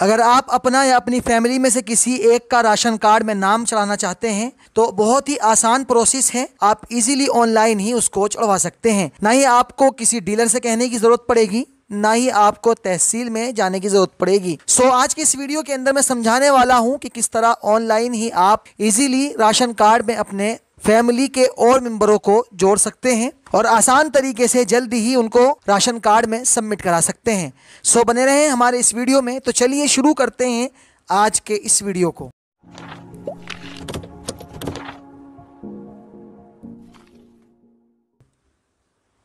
अगर आप अपना या अपनी फैमिली में से किसी एक का राशन कार्ड में नाम चढ़ाना चाहते हैं तो बहुत ही आसान प्रोसेस है आप इजीली ऑनलाइन ही उसको चढ़वा सकते हैं ना ही आपको किसी डीलर से कहने की ज़रूरत पड़ेगी ना ही आपको तहसील में जाने की जरूरत पड़ेगी सो so, आज के इस वीडियो के अंदर मैं समझाने वाला हूँ कि किस तरह ऑनलाइन ही आप इजीली राशन कार्ड में अपने फैमिली के और मेंबरों को जोड़ सकते हैं और आसान तरीके से जल्द ही उनको राशन कार्ड में सबमिट करा सकते हैं सो बने रहे हमारे इस वीडियो में तो चलिए शुरू करते हैं आज के इस वीडियो को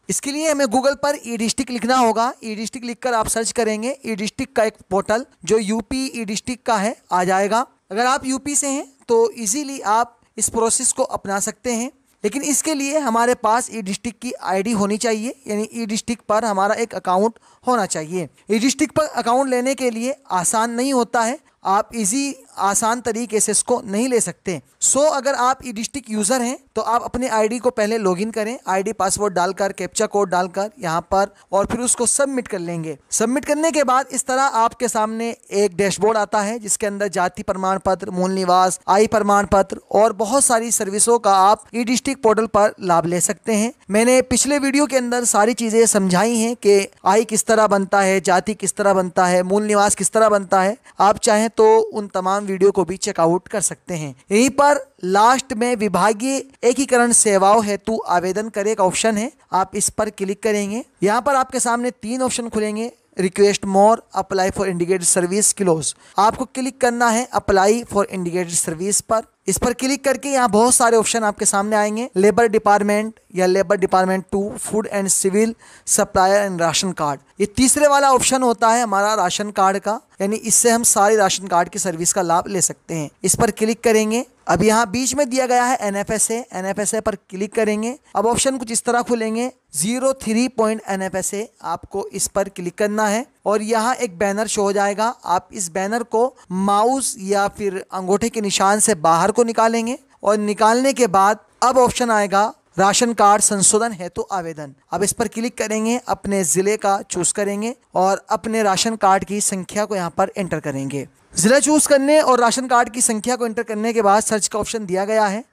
इसके लिए हमें गूगल पर ई डिस्ट्रिक्ट लिखना होगा ई डिस्ट्रिक्ट लिखकर आप सर्च करेंगे ई डिस्ट्रिक्ट का एक पोर्टल जो यूपी ई डिस्ट्रिक्ट का है आ जाएगा अगर आप यूपी से हैं तो इजीली आप इस प्रोसेस को अपना सकते हैं लेकिन इसके लिए हमारे पास ई e डिस्ट्रिक्ट की आईडी होनी चाहिए यानी ई e डिस्ट्रिक्ट पर हमारा एक अकाउंट होना चाहिए ई e डिस्ट्रिक्ट पर अकाउंट लेने के लिए आसान नहीं होता है आप इजी आसान तरीके से इसको नहीं ले सकते सो so, अगर आप ई डिस्ट्रिक्ट यूज़र हैं तो आप अपने आईडी को पहले लॉगिन करें आईडी पासवर्ड डालकर कैप्चा कोड डालकर यहाँ पर और फिर उसको सबमिट कर लेंगे सबमिट करने के बाद इस तरह आपके सामने एक डैशबोर्ड आता है जिसके अंदर जाति प्रमाण पत्र मूल निवास आई प्रमाण पत्र और बहुत सारी सर्विसों का आप ई डिस्ट्रिक्ट पोर्टल पर लाभ ले सकते हैं मैंने पिछले वीडियो के अंदर सारी चीज़ें समझाई हैं कि आई किस तरह बनता है जाति किस तरह बनता है मूल निवास किस तरह बनता है आप चाहें तो उन तमाम वीडियो को भी चेकआउट कर सकते हैं यहीं पर लास्ट में विभागीय एकीकरण सेवाओं हेतु आवेदन करे का ऑप्शन है आप इस पर क्लिक करेंगे यहाँ पर आपके सामने तीन ऑप्शन खुलेंगे request more apply for indicated service close आपको क्लिक करना है अप्लाई फॉर इंडिकेटेड सर्विस पर इस पर क्लिक करके यहाँ बहुत सारे ऑप्शन आपके सामने आएंगे लेबर डिपार्टमेंट या labour department two food and civil supplier and ration card ये तीसरे वाला ऑप्शन होता है हमारा राशन कार्ड का यानी इससे हम सारे राशन कार्ड की सर्विस का लाभ ले सकते हैं इस पर क्लिक करेंगे अब यहाँ बीच में दिया गया है N F S N F S A पर क्लिक करेंगे अब ऑप्शन कुछ इस तरह खुलेंगे zero three point N F S A आपको इस पर क्लिक करना है और यहाँ एक बैनर शो हो जाएगा आप इस बैनर को माउस या फिर अंगूठे के निशान से बाहर को निकालेंगे और निकालने के बाद अब ऑप्शन आएगा राशन कार्ड संशोधन हेतु तो आवेदन अब इस पर क्लिक करेंगे अपने जिले का चूज करेंगे और अपने राशन कार्ड की संख्या को यहाँ पर एंटर करेंगे जिला चूज करने और राशन कार्ड की संख्या को एंटर करने के बाद सर्च का ऑप्शन दिया गया है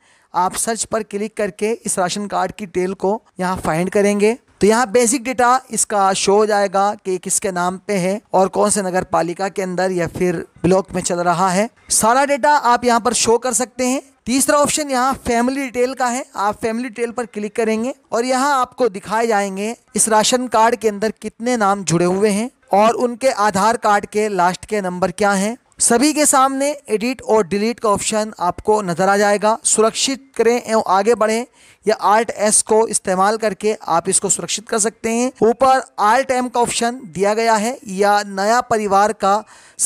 आप सर्च पर क्लिक करके इस राशन कार्ड की टेल को यहाँ फाइंड करेंगे तो यहाँ बेसिक डेटा इसका शो हो जाएगा कि किसके नाम पे है और कौन से नगर पालिका के अंदर या फिर ब्लॉक में चल रहा है सारा डेटा आप यहाँ पर शो कर सकते हैं तीसरा ऑप्शन यहाँ फैमिली डिटेल का है आप फैमिली डिटेल पर क्लिक करेंगे और यहाँ आपको दिखाए जाएंगे इस राशन कार्ड के अंदर कितने नाम जुड़े हुए हैं और उनके आधार कार्ड के लास्ट के नंबर क्या हैं सभी के सामने एडिट और डिलीट का ऑप्शन आपको नज़र आ जाएगा सुरक्षित करें एवं आगे बढ़ें या आर्ट एस को इस्तेमाल करके आप इसको सुरक्षित कर सकते हैं ऊपर आर्ट एम का ऑप्शन दिया गया है या नया परिवार का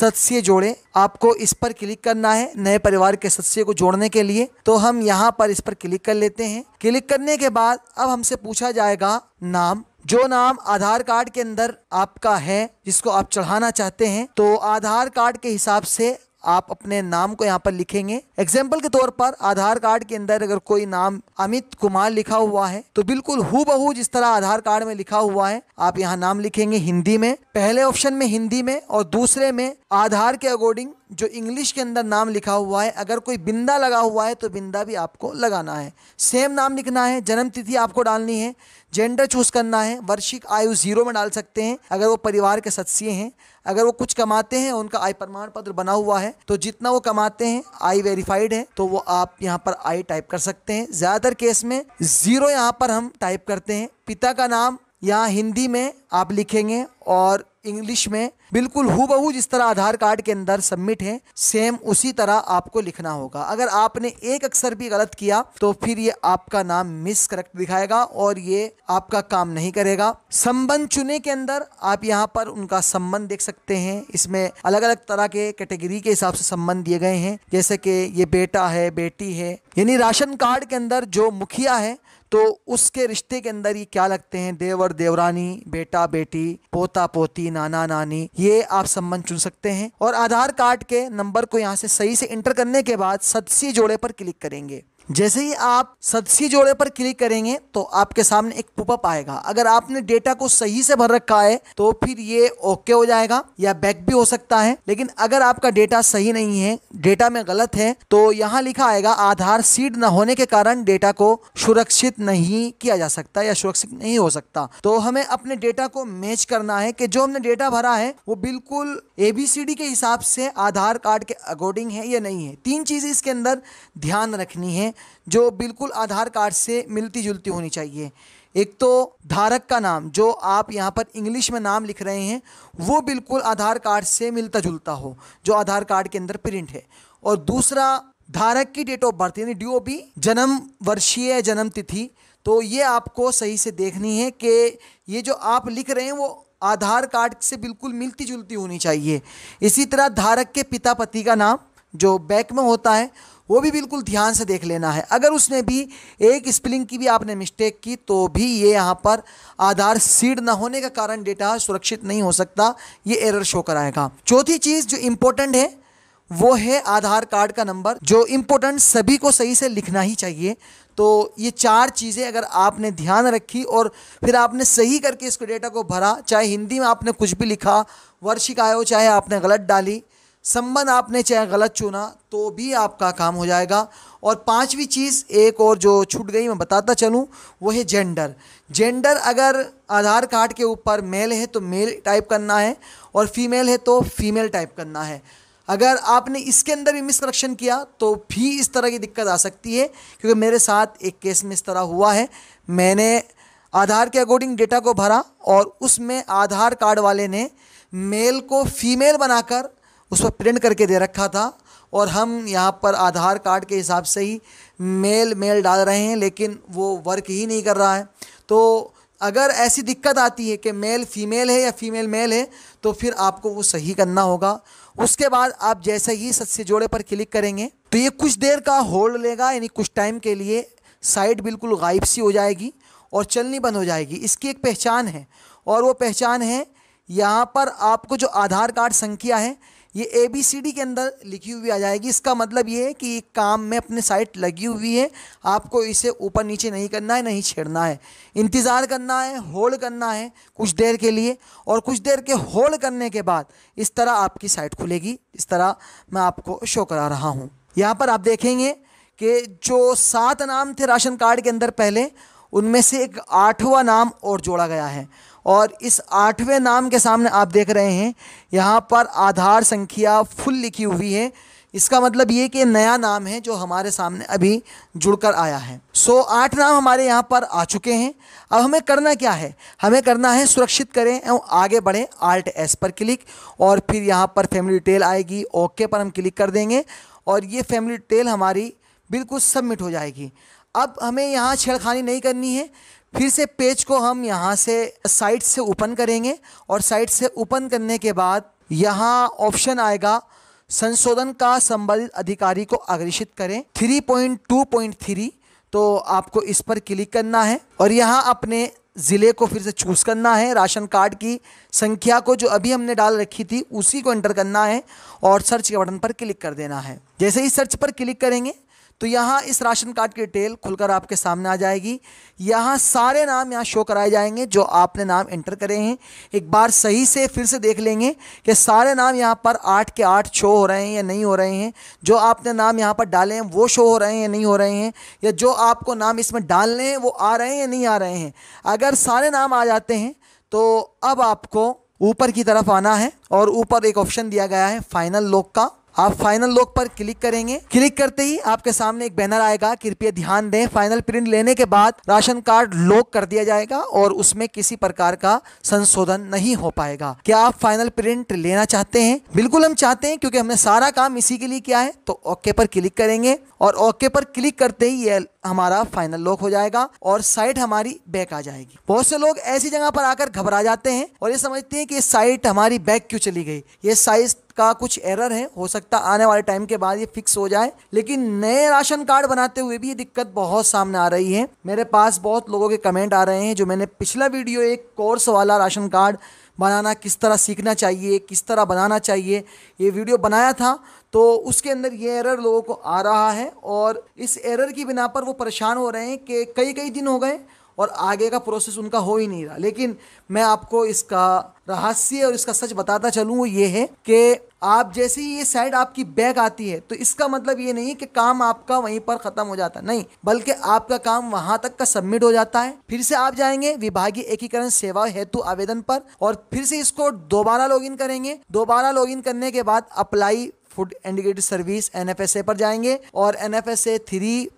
सदस्य जोड़ें आपको इस पर क्लिक करना है नए परिवार के सदस्य को जोड़ने के लिए तो हम यहाँ पर इस पर क्लिक कर लेते हैं क्लिक करने के बाद अब हमसे पूछा जाएगा नाम जो नाम आधार कार्ड के अंदर आपका है जिसको आप चढ़ाना चाहते हैं तो आधार कार्ड के हिसाब से आप अपने नाम को यहाँ पर लिखेंगे एग्जाम्पल के तौर पर आधार कार्ड के अंदर अगर कोई नाम अमित कुमार लिखा हुआ है तो बिल्कुल हु बहू जिस तरह आधार कार्ड में लिखा हुआ है आप यहाँ नाम लिखेंगे हिंदी में पहले ऑप्शन में हिंदी में और दूसरे में आधार के अकॉर्डिंग जो इंग्लिश के अंदर नाम लिखा हुआ है अगर कोई बिंदा लगा हुआ है तो बिंदा भी आपको लगाना है सेम नाम लिखना है जन्म तिथि आपको डालनी है जेंडर चूज करना है वार्षिक आयु जीरो में डाल सकते हैं अगर वो परिवार के सदस्य हैं अगर वो कुछ कमाते हैं उनका आय प्रमाण पत्र बना हुआ है तो जितना वो कमाते हैं आई वेरीफाइड है तो वो आप यहाँ पर आई टाइप कर सकते हैं ज़्यादातर केस में ज़ीरो यहाँ पर हम टाइप करते हैं पिता का नाम यहाँ हिंदी में आप लिखेंगे और इंग्लिश में बिल्कुल हु बहू जिस तरह आधार कार्ड के अंदर सबमिट है सेम उसी तरह आपको लिखना होगा अगर आपने एक अक्षर भी गलत किया तो फिर ये आपका नाम मिस करेक्ट दिखाएगा और ये आपका काम नहीं करेगा संबंध चुने के अंदर आप यहाँ पर उनका संबंध देख सकते हैं इसमें अलग अलग तरह के कैटेगरी के हिसाब से संबंध दिए गए हैं जैसे कि ये बेटा है बेटी है यानी राशन कार्ड के अंदर जो मुखिया है तो उसके रिश्ते के अंदर ये क्या लगते हैं देवर देवरानी बेटा बेटी पोता पोती नाना नानी ये आप संबंध चुन सकते हैं और आधार कार्ड के नंबर को यहाँ से सही से इंटर करने के बाद सदस्य जोड़े पर क्लिक करेंगे जैसे ही आप सदसी जोड़े पर क्लिक करेंगे तो आपके सामने एक पुपअप आएगा अगर आपने डेटा को सही से भर रखा है तो फिर ये ओके हो जाएगा या बैक भी हो सकता है लेकिन अगर आपका डेटा सही नहीं है डेटा में गलत है तो यहाँ लिखा आएगा आधार सीड न होने के कारण डेटा को सुरक्षित नहीं किया जा सकता या सुरक्षित नहीं हो सकता तो हमें अपने डेटा को मैच करना है कि जो हमने डेटा भरा है वो बिल्कुल एबीसीडी के हिसाब से आधार कार्ड के अकॉर्डिंग है या नहीं है तीन चीजें इसके अंदर ध्यान रखनी है जो बिल्कुल आधार कार्ड से मिलती जुलती होनी चाहिए एक तो धारक का नाम जो आप यहाँ पर इंग्लिश में नाम लिख रहे हैं वो बिल्कुल आधार कार्ड से मिलता जुलता हो जो आधार कार्ड के अंदर प्रिंट है और दूसरा धारक की डेट ऑफ बर्थ यानी ड्यू भी जन्म वर्षीय जन्म तिथि तो ये आपको सही से देखनी है कि ये जो आप लिख रहे हैं वो आधार कार्ड से बिल्कुल मिलती जुलती होनी चाहिए इसी तरह धारक के पिता पति का नाम जो बैक में होता है वो भी बिल्कुल ध्यान से देख लेना है अगर उसने भी एक स्पेलिंग की भी आपने मिस्टेक की तो भी ये यहाँ पर आधार सीड ना होने का कारण डेटा सुरक्षित नहीं हो सकता ये एरर शो कराएगा चौथी चीज़ जो इम्पोर्टेंट है वो है आधार कार्ड का नंबर जो इम्पोर्टेंट सभी को सही से लिखना ही चाहिए तो ये चार चीज़ें अगर आपने ध्यान रखी और फिर आपने सही करके इसको डेटा को भरा चाहे हिंदी में आपने कुछ भी लिखा वर्षिक आयो चाहे आपने गलत डाली संबंध आपने चाहे गलत चुना तो भी आपका काम हो जाएगा और पांचवी चीज़ एक और जो छूट गई मैं बताता चलूँ वो है जेंडर जेंडर अगर आधार कार्ड के ऊपर मेल है तो मेल टाइप करना है और फीमेल है तो फीमेल टाइप करना है अगर आपने इसके अंदर भी मिसकरेक्शन किया तो भी इस तरह की दिक्कत आ सकती है क्योंकि मेरे साथ एक केस में इस तरह हुआ है मैंने आधार के अकॉर्डिंग डेटा को भरा और उसमें आधार कार्ड वाले ने मेल को फीमेल बनाकर उस पर प्रिंट करके दे रखा था और हम यहाँ पर आधार कार्ड के हिसाब से ही मेल मेल डाल रहे हैं लेकिन वो वर्क ही नहीं कर रहा है तो अगर ऐसी दिक्कत आती है कि मेल फीमेल है या फीमेल मेल है तो फिर आपको वो सही करना होगा उसके बाद आप जैसे ही सत्य जोड़े पर क्लिक करेंगे तो ये कुछ देर का होल्ड लेगा यानी कुछ टाइम के लिए साइट बिल्कुल गायब सी हो जाएगी और चलनी बंद हो जाएगी इसकी एक पहचान है और वो पहचान है यहाँ पर आपको जो आधार कार्ड संख्या है ये ए बी सी डी के अंदर लिखी हुई आ जाएगी इसका मतलब ये है कि काम में अपने साइट लगी हुई है आपको इसे ऊपर नीचे नहीं करना है नहीं छेड़ना है इंतज़ार करना है होल्ड करना है कुछ देर के लिए और कुछ देर के होल्ड करने के बाद इस तरह आपकी साइट खुलेगी इस तरह मैं आपको शो करा रहा हूँ यहाँ पर आप देखेंगे कि जो सात नाम थे राशन कार्ड के अंदर पहले उनमें से एक आठवां नाम और जोड़ा गया है और इस आठवें नाम के सामने आप देख रहे हैं यहाँ पर आधार संख्या फुल लिखी हुई है इसका मतलब ये कि नया नाम है जो हमारे सामने अभी जुड़कर आया है सो so, आठ नाम हमारे यहाँ पर आ चुके हैं अब हमें करना क्या है हमें करना है सुरक्षित करें एवं आगे बढ़ें आल्ट एस पर क्लिक और फिर यहाँ पर फैमिली डिटेल आएगी ओके पर हम क्लिक कर देंगे और ये फैमिली डिटेल हमारी बिल्कुल सबमिट हो जाएगी अब हमें यहाँ छेड़खानी नहीं करनी है फिर से पेज को हम यहाँ से साइड से ओपन करेंगे और साइड से ओपन करने के बाद यहाँ ऑप्शन आएगा संशोधन का संबंधित अधिकारी को आग्रषित करें 3.2.3 तो आपको इस पर क्लिक करना है और यहाँ अपने ज़िले को फिर से चूज़ करना है राशन कार्ड की संख्या को जो अभी हमने डाल रखी थी उसी को एंटर करना है और सर्च के बटन पर क्लिक कर देना है जैसे ही सर्च पर क्लिक करेंगे तो यहाँ इस राशन कार्ड की डिटेल खुलकर आपके सामने आ जाएगी यहाँ सारे नाम यहाँ शो कराए जाएंगे जो आपने नाम एंटर करे हैं एक बार सही से फिर से देख लेंगे कि सारे नाम यहाँ पर आठ के आठ शो हो रहे हैं या नहीं हो रहे हैं जो आपने नाम यहाँ पर डाले हैं वो शो हो रहे हैं या नहीं हो रहे हैं या जो आपको नाम इसमें डालने हैं वो आ रहे हैं या नहीं आ रहे हैं अगर सारे नाम आ जाते हैं तो अब आपको ऊपर की तरफ आना है और ऊपर एक ऑप्शन दिया गया है फाइनल लॉक का आप फाइनल लॉक पर क्लिक करेंगे क्लिक करते ही आपके सामने एक बैनर आएगा कृपया ध्यान दें फाइनल प्रिंट लेने के बाद राशन कार्ड लॉक कर दिया जाएगा और उसमें किसी प्रकार का संशोधन नहीं हो पाएगा क्या आप फाइनल प्रिंट लेना चाहते हैं बिल्कुल हम चाहते हैं क्योंकि हमने सारा काम इसी के लिए किया है तो ओके पर क्लिक करेंगे और ओके पर क्लिक करते ही यह हमारा फाइनल लॉक हो जाएगा और साइट हमारी बैक आ जाएगी बहुत से लोग ऐसी जगह पर आकर घबरा जाते हैं और ये समझते हैं कि साइट हमारी बैक क्यों चली गई ये साइज का कुछ एरर है हो सकता आने वाले टाइम के बाद ये फिक्स हो जाए लेकिन नए राशन कार्ड बनाते हुए भी ये दिक्कत बहुत सामने आ रही है मेरे पास बहुत लोगों के कमेंट आ रहे हैं जो मैंने पिछला वीडियो एक कोर्स वाला राशन कार्ड बनाना किस तरह सीखना चाहिए किस तरह बनाना चाहिए ये वीडियो बनाया था तो उसके अंदर ये एरर लोगों को आ रहा है और इस एरर की बिना पर वो परेशान हो रहे हैं कि कई कई दिन हो गए और आगे का प्रोसेस उनका हो ही नहीं रहा लेकिन मैं आपको इसका रहस्य और इसका सच बताता चलूँ वो ये है कि आप जैसे ही ये साइड आपकी बैग आती है तो इसका मतलब ये नहीं कि काम आपका वहीं पर ख़त्म हो जाता नहीं बल्कि आपका काम वहाँ तक का सबमिट हो जाता है फिर से आप जाएंगे विभागीय एकीकरण सेवा हेतु आवेदन पर और फिर से इसको दोबारा लॉगिन करेंगे दोबारा लॉगिन करने के बाद apply food indicator service N पर जाएंगे और एन एफ एस ए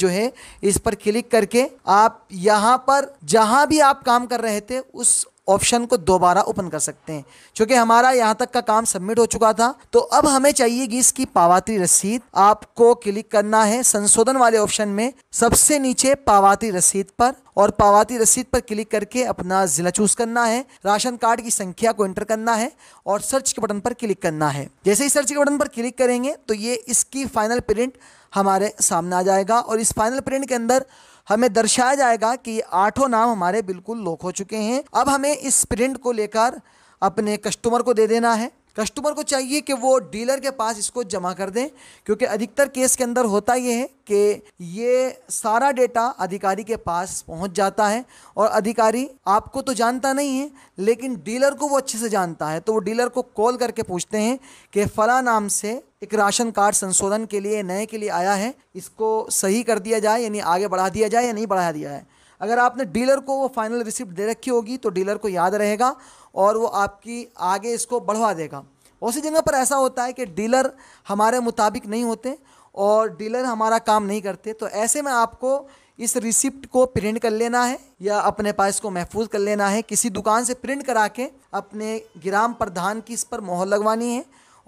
जो है इस पर क्लिक करके आप यहाँ पर जहाँ भी आप काम कर रहे थे उस ऑप्शन को दोबारा ओपन कर सकते हैं क्योंकि हमारा यहाँ तक का काम सबमिट हो चुका था तो अब हमें चाहिएगी इसकी पावती रसीद आपको क्लिक करना है संशोधन वाले ऑप्शन में सबसे नीचे पावती रसीद पर और पावती रसीद पर क्लिक करके अपना ज़िला चूज़ करना है राशन कार्ड की संख्या को एंटर करना है और सर्च के बटन पर क्लिक करना है जैसे ही सर्च के बटन पर क्लिक करेंगे तो ये इसकी फाइनल प्रिंट हमारे सामने आ जाएगा और इस फाइनल प्रिंट के अंदर हमें दर्शाया जाएगा कि आठों नाम हमारे बिल्कुल लोक हो चुके हैं अब हमें इस प्रिंट को लेकर अपने कस्टमर को दे देना है कस्टमर को चाहिए कि वो डीलर के पास इसको जमा कर दें क्योंकि अधिकतर केस के अंदर होता ये है कि ये सारा डेटा अधिकारी के पास पहुंच जाता है और अधिकारी आपको तो जानता नहीं है लेकिन डीलर को वो अच्छे से जानता है तो वो डीलर को कॉल करके पूछते हैं कि फ़ला नाम से एक राशन कार्ड संशोधन के लिए नए के लिए आया है इसको सही कर दिया जाए यानी आगे बढ़ा दिया जाए या नहीं बढ़ा दिया जाए अगर आपने डीलर को वो फाइनल रिसिप्ट दे रखी होगी तो डीलर को याद रहेगा और वो आपकी आगे इसको बढ़वा देगा बहुत सी जगह पर ऐसा होता है कि डीलर हमारे मुताबिक नहीं होते और डीलर हमारा काम नहीं करते तो ऐसे में आपको इस रिसिप्ट को प्रिंट कर लेना है या अपने पास इसको महफूज कर लेना है किसी दुकान से प्रिंट करा के अपने ग्राम प्रधान की इस पर मोहर लगवानी है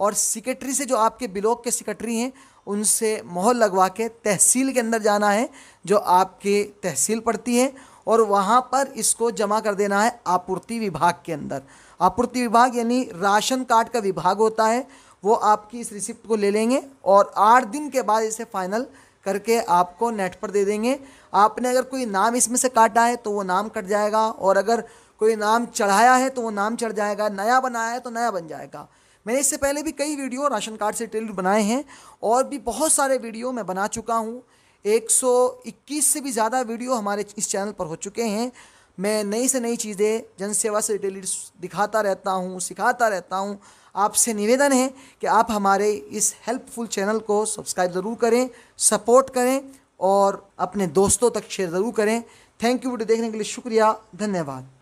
और सेक्रेटरी से जो आपके ब्लॉक के सेक्रेटरी हैं उनसे मोहर लगवा के तहसील के अंदर जाना है जो आपके तहसील पड़ती है और वहाँ पर इसको जमा कर देना है आपूर्ति विभाग के अंदर आपूर्ति विभाग यानी राशन कार्ड का विभाग होता है वो आपकी इस रिसिप्ट को ले लेंगे और आठ दिन के बाद इसे फाइनल करके आपको नेट पर दे देंगे आपने अगर कोई नाम इसमें से काटा है तो वो नाम कट जाएगा और अगर कोई नाम चढ़ाया है तो वो नाम चढ़ जाएगा नया बनाया है तो नया बन जाएगा मैंने इससे पहले भी कई वीडियो राशन कार्ड से रिलेटेड बनाए हैं और भी बहुत सारे वीडियो मैं बना चुका हूँ 121 से भी ज़्यादा वीडियो हमारे इस चैनल पर हो चुके हैं मैं नई से नई चीज़ें जनसेवा से रिलेटेड दिखाता रहता हूँ सिखाता रहता हूँ आपसे निवेदन है कि आप हमारे इस हेल्पफुल चैनल को सब्सक्राइब ज़रूर करें सपोर्ट करें और अपने दोस्तों तक शेयर ज़रूर करें थैंक यू वीडियो देखने के लिए शुक्रिया धन्यवाद